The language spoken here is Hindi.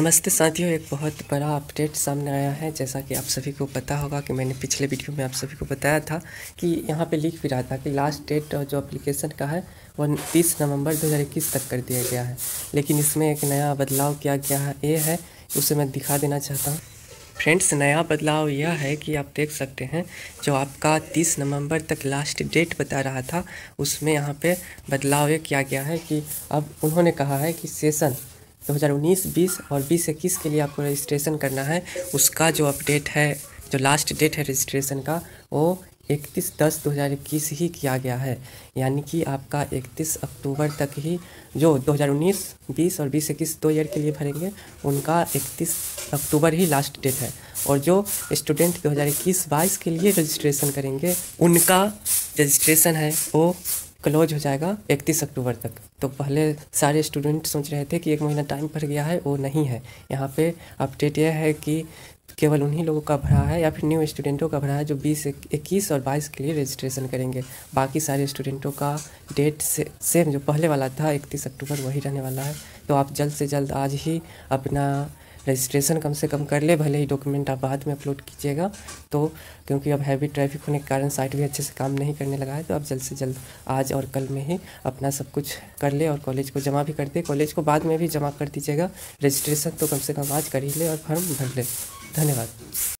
नमस्ते साथियों एक बहुत बड़ा अपडेट सामने आया है जैसा कि आप सभी को पता होगा कि मैंने पिछले वीडियो में आप सभी को बताया था कि यहाँ पे लिख भी रहा था कि लास्ट डेट जो एप्लीकेशन का है वो तीस नवंबर 2021 तक कर दिया गया है लेकिन इसमें एक नया बदलाव किया गया है ये है उसे मैं दिखा देना चाहता हूँ फ्रेंड्स नया बदलाव यह है कि आप देख सकते हैं जो आपका 30 नवंबर तक लास्ट डेट बता रहा था उसमें यहाँ पे बदलाव ये किया गया है कि अब उन्होंने कहा है कि सेशन 2019 20 और बीस इक्कीस के लिए आपको रजिस्ट्रेशन करना है उसका जो अपडेट है जो लास्ट डेट है रजिस्ट्रेशन का वो 31 दस 2021 ही किया गया है यानी कि आपका 31 अक्टूबर तक ही जो 2019 20 और बीस इक्कीस दो ईयर के लिए भरेंगे उनका 31 अक्टूबर ही लास्ट डेट है और जो स्टूडेंट 2021 22 के लिए रजिस्ट्रेशन करेंगे उनका रजिस्ट्रेशन है वो क्लोज हो जाएगा इकतीस अक्टूबर तक तो पहले सारे स्टूडेंट सोच रहे थे कि एक महीना टाइम पर गया है वो नहीं है यहाँ पे अपडेट यह है कि केवल उन्हीं लोगों का भरा है या फिर न्यू स्टूडेंटों का भरा है जो 20, 21 और 22 के लिए रजिस्ट्रेशन करेंगे बाकी सारे स्टूडेंटों का डेट से, सेम जो पहले वाला था 31 अक्टूबर वही रहने वाला है तो आप जल्द से जल्द आज ही अपना रजिस्ट्रेशन कम से कम कर ले भले ही डॉक्यूमेंट आप बाद में अपलोड कीजिएगा तो क्योंकि अब हैवी ट्रैफिक होने के कारण साइट भी अच्छे से काम नहीं करने लगा है तो आप जल्द से जल्द आज और कल में ही अपना सब कुछ कर ले और कॉलेज को जमा भी कर दे कॉलेज को बाद में भी जमा कर दीजिएगा रजिस्ट्रेशन तो कम से कम आज कर ही ले और फॉर्म भर ले धन्यवाद